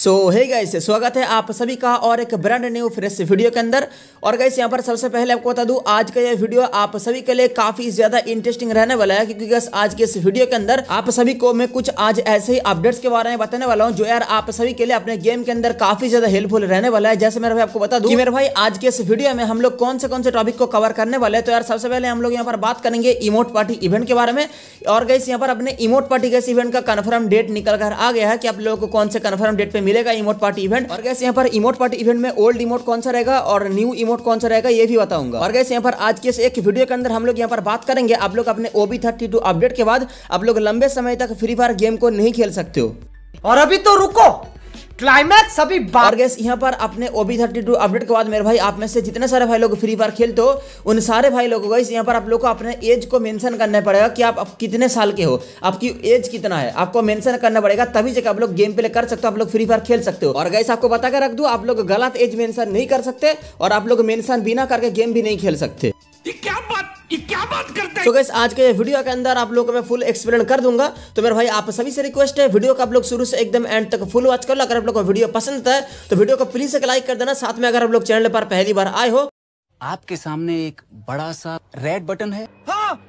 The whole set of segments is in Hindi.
सो हे गाइस स्वागत है आप सभी का और एक ब्रांड न्यू फ्रेश वीडियो के अंदर और गाइस यहाँ पर सबसे पहले आपको बता दूं आज का ये वीडियो आप सभी के लिए काफी ज्यादा इंटरेस्टिंग रहने वाला है क्योंकि गाइस आज के इस वीडियो के अंदर आप सभी को मैं कुछ आज ऐसे ही अपडेट्स के बारे में बताने वाला हूँ जो यार आप सभी के लिए अपने गेम के अंदर काफी ज्यादा हेल्पफुल रहने वाला है जैसे मेरे भाई आपको बता दू मेरे भाई आज के इस वीडियो में हम लोग कौन से कौन से टॉपिक को कवर करने वाले हैं तो यार सबसे पहले हम लोग यहाँ पर बात करेंगे इमोट पार्टी इवेंट के बारे में और गाइस यहाँ पर अपने इमोट पार्टी गैस इवेंट का कन्फर्म डेट निकल कर आ गया है कि आप लोगों को कौन से कन्फर्म डेट पे मिलेगा इमोट पार्टी इवेंट और गैस यहाँ पर इमोट पार्टी इवेंट में ओल्ड इमोट कौन सा रहेगा और न्यू इमोट कौन सा रहेगा ये भी बताऊंगा और गैस यहाँ पर आज के एक वीडियो के अंदर हम लोग यहाँ पर बात करेंगे आप लोग अपने ओबी थर्टी अपडेट के बाद आप लोग लंबे समय तक फ्री फायर गेम को नहीं खेल सकते हो और अभी तो रुको क्लाइमैक्स अभी बार गैस यहाँ पर अपने ओबी थर्टी टू अपडेट के बाद मेरे भाई आप में से जितने सारे भाई लोग फ्री फायर खेलते हो उन सारे भाई लोगों को यहाँ पर आप लोग को अपने एज को मेंशन करना पड़ेगा कि आप, आप कितने साल के हो आपकी एज कितना है आपको मेंशन करना पड़ेगा तभी जगह आप लोग गेम प्ले कर सकते हो आप लोग फ्री फायर खेल सकते हो और गैस आपको बता के रख दो आप लोग गलत एज मेंशन नहीं कर सकते और आप लोग मेंशन बिना करके गेम भी नहीं खेल सकते क्या बात तो क्या बात आज के वीडियो के अंदर आप लोगों को मैं फुल एक्सप्लेन कर दूंगा तो मेरे भाई आप सभी से रिक्वेस्ट है वीडियो का आप लोग शुरू से एकदम एंड तक फुल वॉच कर लो अगर आप लोगों को वीडियो पसंद है तो वीडियो को प्लीज एक लाइक कर देना साथ में अगर आप लोग चैनल पर पहली बार आए हो आपके सामने एक बड़ा सा रेड बटन है हाँ!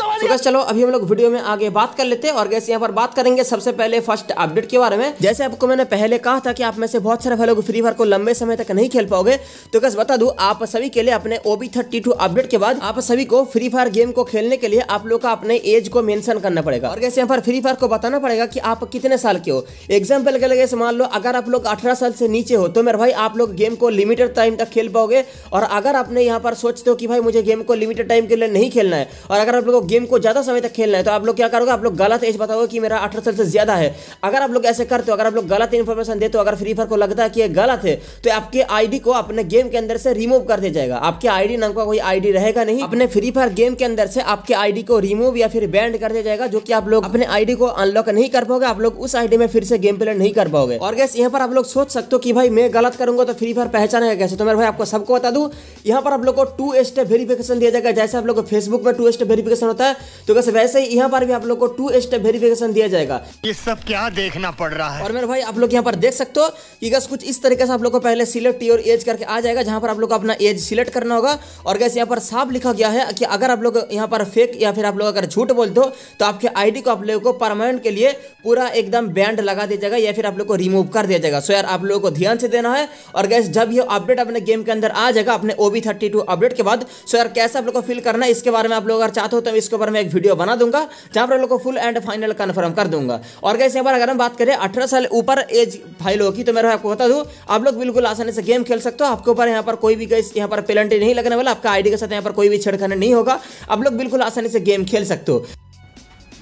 तो चलो अभी हम लोग वीडियो में आगे बात कर लेते हैं और गैस यहाँ पर बात करेंगे सबसे पहले फर्स्ट अपडेट के बारे में जैसे आपको मैंने पहले कहा था कि आप में से बहुत सारे लोग फ्री फायर को लंबे समय तक नहीं खेल पाओगे तो गैस बता दू आप सभी के लिए अपने ओबी थर्टी टू अपडेट के बाद आप सभी को फ्री फायर गेम को खेलने के लिए आप लोग का अपने एज को मेंशन करना पड़ेगा और गैसे यहाँ पर फ्री फायर को बताना पड़ेगा की आप कितने साल के हो एग्जाम्पल के लिए मान लो अगर आप लोग अठारह साल से नीचे हो तो मेरे भाई आप लोग गेम को लिमिटेड टाइम तक खेल पाओगे और अगर आपने यहाँ पर सोचते हो कि भाई मुझे गेम को लिमिटेड टाइम के लिए नहीं खेलना है और अगर आप लोग गेम को ज़्यादा समय तक खेलना है तो आप लोग क्या करोगे आप लोग गलत एज बताओगे कि मेरा अठारह साल से ज़्यादा है अगर आप लोग ऐसे करते हो अगर आप लोग गलत इन्फॉर्मेशन देते हो अगर फ्री फायर को लगता है कि ये गलत है तो आपके आईडी को अपने गेम के अंदर से रिमूव कर दिया जाएगा आपके आईडी नाम का कोई आईडी रहेगा नहीं अपने फ्री फायर गेम के अंदर से आपके आईडी को रिमूव या फिर बैंड कर दिया जाएगा जो कि आप लोग अपने आईडी को अनलॉक नहीं कर पाओगे आप लोग उस आईडी में फिर से गेम प्ले नहीं कर पाओगे और गैस यहाँ पर आप लोग सोच सकते हो कि भाई मैं गलत करूंगा तो फ्री फायर पहचानेगा कैसे तो मेरे भाई आपको सबको बता दू यहाँ पर आप लोग को टू स्टेप वेरिफिकेशन दिया जाएगा जैसे आप लोग फेसबुक में टू स्टेप वेरिफिकेशन होता है तो बस वैसे ही यहाँ पर भी आप लोग को टू स्टेप वेरिफिकेशन दिया जाएगा ये सब क्या देखना पड़ रहा है और मेरे भाई आप लोग यहाँ पर देख सकते हो कि बस कुछ इस तरीके से आप लोग को पहले सिलेक्ट योर एज करके आ जाएगा जहाँ पर आप लोग को अपना एज सिलेक्ट करना होगा और गैस यहाँ पर साफ लिखा गया है कि अगर आप लोग यहाँ पर फेक या फिर आप लोग अगर झूठ बोलते हो तो आपके आईडी को आप लोगों को परमानेंट के लिए पूरा एकदम बैंड लगा दिया जाएगा या फिर आप लोग को रिमूव कर दिया जाएगा सो यार आप लोगों को ध्यान से देना है और गैस जब ये अपडेट अपने गेम के अंदर आ जाएगा अपने ओबी थर्टी अपडेट के बाद सो यार कैसे आप लोग को फील करना है इसके बारे में आप लोग अगर चाहते हो तो जिसके ऊपर मैं एक वीडियो बना दूंगा जहां पर आप लोग को फुल एंड फाइनल कन्फर्म कर दूंगा और कैसे यहाँ पर अगर हम बात करें अठारह साल ऊपर एज फाइल होगी तो मेरा आपको बता दूँ आप लोग बिल्कुल आसानी से गेम खेल सकते हो आपके ऊपर यहाँ पर कोई भी गैस यहाँ पर पेलेंटी नहीं लगने वाला आपका आईडी के साथ यहाँ पर कोई भी छेड़खानी नहीं होगा आप लोग बिल्कुल आसानी से गेम खेल सकते हो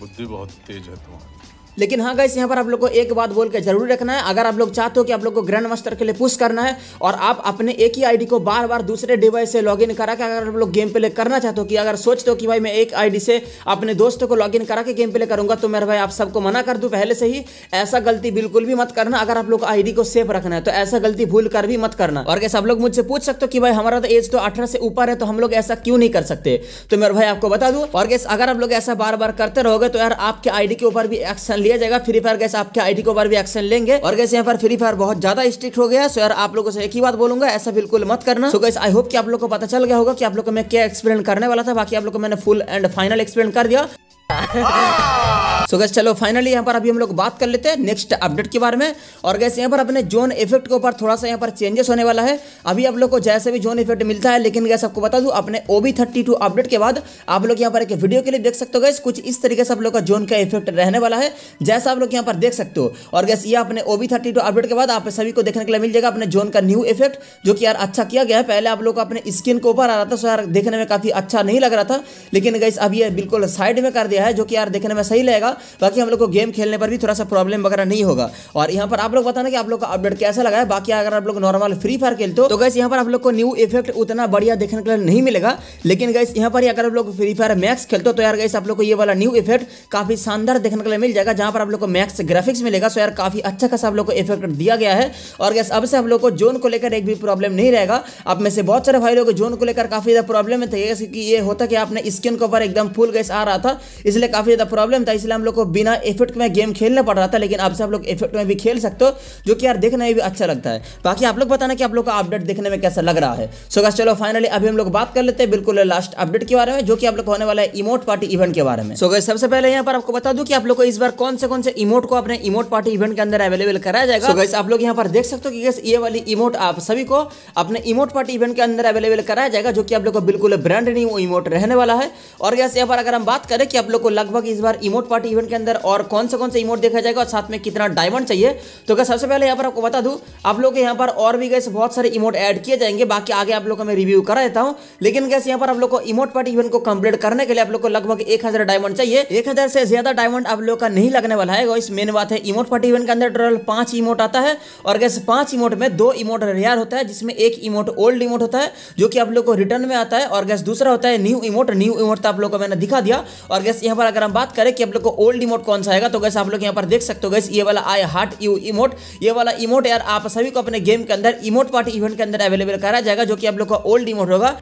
बुद्धि बहुत तेज है तुम्हारी लेकिन हाँ गाइस यहाँ पर आप लोग को एक बात बोल के जरूर रखना है अगर आप लोग चाहते हो कि आप लोग को ग्रैंड मास्टर के लिए पुश करना है और आप अपने एक ही आईडी को बार बार दूसरे डिवाइस से लॉगिन करा के अगर आप लोग गेम प्ले करना चाहते हो कि अगर सोचते हो कि भाई मैं एक आईडी से अपने दोस्तों को लॉगिन करा के गेम प्ले करूंगा तो मेरे भाई आप सबको मना कर दूँ पहले से ही ऐसा गलती बिल्कुल भी मत करना अगर आप लोग आई को सेफ रखना है तो ऐसा गलती भूल कर भी मत करना और कैसे आप लोग मुझसे पूछ सकते हो कि भाई हमारा तो एज तो अठारह से ऊपर है तो हम लोग ऐसा क्यों नहीं कर सकते तो मेरे भाई आपको बता दू और कैसे अगर आप लोग ऐसा बार बार करते रहोगे तो यार आपके आई के ऊपर भी एक्शन लिया जाएगा फ्री फायर गैस आपके आईडी को बार भी एक्शन लेंगे और गैस यहाँ पर फ्री फायर बहुत ज्यादा स्ट्रिक्ट हो गया सो यार आप लोगों से एक ही बात बोलूंगा ऐसा बिल्कुल मत करना सो गैस आई होप कि आप लोग को पता चल गया होगा कि आप लोग को मैं क्या एक्सप्लेन करने वाला था बाकी आप लोग को मैंने फुल एंड फाइनल एक्सप्लेन कर दिया ah! सो गैस चलो फाइनली यहाँ पर अभी हम लोग बात कर लेते हैं नेक्स्ट अपडेट के बारे में और गैस यहाँ पर अपने जोन इफेक्ट के ऊपर थोड़ा सा यहाँ पर चेंजेस होने वाला है अभी आप लोग को जैसे भी जोन इफेक्ट मिलता है लेकिन गैस आपको बता दूँ अपने O B thirty two update के बाद आप लोग यहाँ पर एक वीडियो के लिए देख सकते हो गैस कुछ इस तरीके से आप लोग का जोन का इफेक्ट रहने वाला है जैसा आप लोग यहाँ पर देख सकते हो और गैस ये अपने O B thirty two update के बाद आप सभी को देखने के लिए मिल जाएगा अपने जोन का न्यू इफेक्ट जो कि यार अच्छा किया गया है पहले आप लोग अपने स्किन के ऊपर आ रहा था सो यार देखने में काफ़ी अच्छा नहीं लग रहा था लेकिन गैस अब ये बिल्कुल साइड में कर दिया है जो कि यार देखने में सही लगेगा होगा बाकी हम लोग को गेम खेलने पर भी थोड़ा सा प्रॉब्लम वगैरह नहीं होगा और यहाँ पर आप लोग बताना कि आप लोग का अपडेट कैसा लगा है बाकी अगर आप लोग नॉर्मल फ्री फायर खेलते हो तो गैस यहाँ पर आप लोग को न्यू इफेक्ट उतना बढ़िया देखने के लिए नहीं मिलेगा लेकिन गैस यहाँ पर अगर आप लोग फ्री फायर मैक्स खेलते हो तो यार गैस आप लोग को ये वाला न्यू इफेक्ट काफी शानदार देखने के लिए मिल जाएगा जहाँ पर आप लोग को मैक्स ग्राफिक्स मिलेगा सो तो यार काफी अच्छा खासा आप लोग को इफेक्ट दिया गया है और गैस अब से आप लोग को जोन को लेकर एक भी प्रॉब्लम नहीं रहेगा आप में से बहुत सारे भाई लोग जोन को लेकर काफी ज्यादा प्रॉब्लम है थे ये होता कि आपने स्किन के ऊपर एकदम फुल गैस आ रहा था इसलिए काफी ज्यादा प्रॉब्लम था इसलिए हम लोग को बिना इफेक्ट में गेम खेलना पड़ रहा था लेकिन अब से आप लोग इफेक्ट में भी खेल सकते हो जो कि यार देखने में भी अच्छा लगता है बाकी आप लोग बताना कि आप लोग का अपडेट देखने में कैसा लग रहा है सो so, चलो फाइनली अभी हम लोग बात कर लेते हैं बिल्कुल लास्ट अपडेट के बारे में जो कि आप लोग होने वाला है इमोट पार्टी इवेंट के बारे में सो so, सबसे पहले यहाँ पर आपको बता दू की आप लोग को इस बार कौन से कौन से इमोट को अपने इमोट पार्टी इवेंट के अंदर अवेलेबल कराया जाएगा सो so, आप लोग यहाँ पर देख सकते हो कि ये वाली इमोट आप सभी को अपने इमोट पार्टी इवेंट के अंदर अवेलेबल कराया जाएगा जो कि आप लोग को बिल्कुल ब्रांड न्यू इमोट रहने वाला है और यहाँ पर अगर हम बात करें कि आप लोग को लगभग इस बार इमोट पार्टी इवेंट के अंदर और कौन सा कौन सा इमोट देखा जाएगा और साथ में कितना डायमंड चाहिए तो क्या सबसे पहले यहाँ पर आपको बता दूँ आप लोग के यहाँ पर और भी गैस बहुत सारे इमोट ऐड किए जाएंगे बाकी आगे आप लोग का मैं रिव्यू करा देता हूँ लेकिन गैस यहाँ पर आप लोग को इमोट पार्ट इवेंट को कम्प्लीट करने के लिए आप लोग को लगभग एक डायमंड चाहिए एक से ज्यादा डायमंड आप लोग का नहीं लगने वाला है इस मेन बात है इमोट पार्ट इवेंट के अंदर टोटल पांच इमोट आता है और गैस पांच इमोट में दो इमोट रेयर होता है जिसमें एक इमोट ओल्ड इमोट होता है जो कि आप लोग को रिटर्न में आता है और गैस दूसरा होता है न्यू इमोट न्यू इमोट तो आप लोगों को मैंने दिखा दिया और गैस यहाँ पर अगर हम बात करें कि आप लोग को ओल्ड इमोट कौन सा आएगा तो गैस आप लोग यहाँ पर देख सकते हो गैस ये वाला आई हार्ट यू इमोट ये वाला इमोट यार आप सभी को अपने गेम के अंदर इमोट पार्टी इवेंट के अंदर अवेलेबल करा जाएगा जो कि आप लोग का ओल्ड इमोट होगा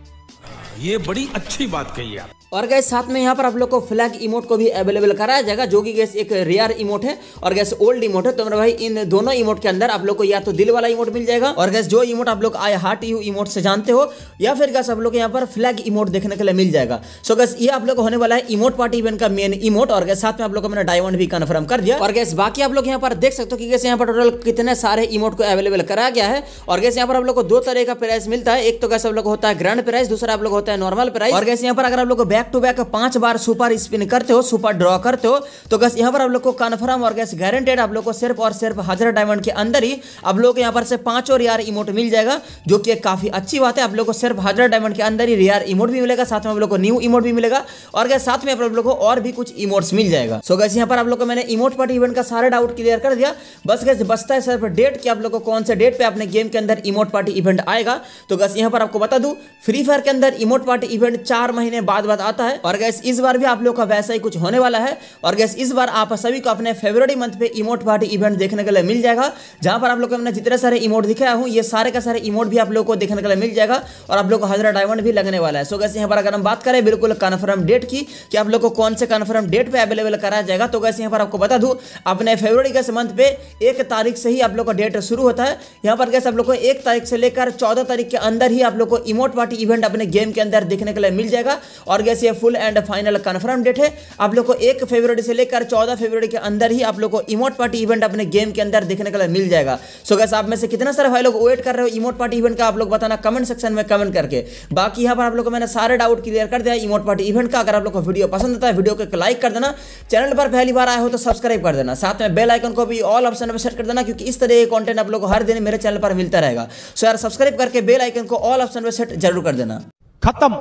ये बड़ी अच्छी बात कही आप और गैस साथ में यहाँ पर आप लोग को फ्लैग इमोट को भी अवेलेबल कराया जाएगा जो कि गैस एक रेयर इमोट है और गैस ओल्ड इमोट है तो मेरे भाई इन दोनों इमोट के अंदर आप लोग को या तो दिल वाला इमोट मिल जाएगा और गैस जो इमोट आप लोग आई हार्ट यू इमोट से जानते हो या फिर गैस आप लोग यहाँ पर फ्लैग इमोट देखने के लिए मिल जाएगा सो गैस ये आप लोग होने वाला है इमोट पार्टी इवेंट का मेन इमोट और गैस साथ में आप लोग को मैंने डायमंड भी कन्फर्म कर दिया और गैस बाकी आप लोग यहाँ पर देख सकते हो कि गैस यहाँ पर टोटल कितने सारे इमोट को अवेलेबल कराया गया है और गैस यहाँ पर आप लोग को दो तरह का प्राइस मिलता है एक तो गैस आप लोग होता है ग्रैंड प्राइस दूसरा आप लोग होता है नॉर्मल प्राइस और गैस यहाँ पर अगर आप लोग को बैक टू बैक पांच बार सुपर स्पिन करते हो सुपर ड्रॉ करते हो तो गैस यहाँ पर आप लोग को कन्फर्म और गैस गारंटेड आप लोग को सिर्फ और सिर्फ हजार डायमंड के अंदर ही आप लोग को यहाँ पर से पांच और यार इमोट मिल जाएगा जो कि काफी अच्छी बात है आप लोग को सिर्फ हजार डायमंड के अंदर ही रियर इमोट भी मिलेगा साथ में आप लोग को न्यू इमोट भी मिलेगा और गैस साथ में आप लोग को और भी कुछ इमोट्स मिल जाएगा सो गैस यहाँ पर आप लोग को मैंने इमोट पार्टी इवेंट का सारा डाउट क्लियर कर दिया बस गैस बचता है सिर्फ डेट कि आप लोग को कौन से डेट पे अपने गेम के अंदर इमोट पार्टी इवेंट आएगा तो गैस यहाँ पर आपको बता दू फ्री फायर के अंदर इमोट पार्टी इवेंट चार महीने बाद बाद आता है और गैस इस बार भी आप लोग का वैसा ही कुछ होने वाला है और गैस इस बार आप सभी को अपने फेवरेट मंथ पे इमोट पार्टी इवेंट देखने के लिए मिल जाएगा जहां पर आप लोग को मैंने जितने सारे इमोट दिखाया हूँ ये सारे का सारे इमोट भी आप लोग को देखने के लिए मिल जाएगा और आप लोग को हजरा डायमंड भी लगने वाला है सो गैस यहाँ पर अगर हम बात करें बिल्कुल कन्फर्म डेट की कि आप लोग को कौन से कन्फर्म डेट पर अवेलेबल कराया जाएगा तो गैस यहाँ पर आपको बता दू अपने फेवरेट गैस मंथ पे एक तारीख से ही आप लोग का डेट शुरू होता है यहाँ पर गैस आप लोग को एक तारीख से लेकर चौदह तारीख के अंदर ही आप लोग को इमोट पार्टी इवेंट अपने गेम के अंदर देखने के लिए मिल जाएगा और गैस से full and final confirm date है आप लोग को एक फरवरी से लेकर चौदह फरवरी के अंदर ही आप लोग को इमोट पार्टी इवेंट अपने गेम के अंदर देखने के लिए मिल जाएगा सो गैस आप में से कितना सारे भाई लोग वेट कर रहे हो इमोट पार्टी इवेंट का आप लोग बताना कमेंट सेक्शन में कमेंट करके बाकी यहाँ पर आप लोग को मैंने सारे डाउट क्लियर कर दिया इमोट पार्टी इवेंट का अगर आप लोग को वीडियो पसंद आता है वीडियो को लाइक कर देना चैनल पर पहली बार आया हो तो सब्सक्राइब कर देना साथ में बेल आइकन को भी ऑल ऑप्शन में सेट कर देना क्योंकि इस तरह के कॉन्टेंट आप लोग हर दिन मेरे चैनल पर मिलता रहेगा सो यार सब्सक्राइब करके बेल आइकन को ऑल ऑप्शन में सेट जरूर कर देना खत्म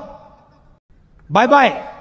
Bye bye.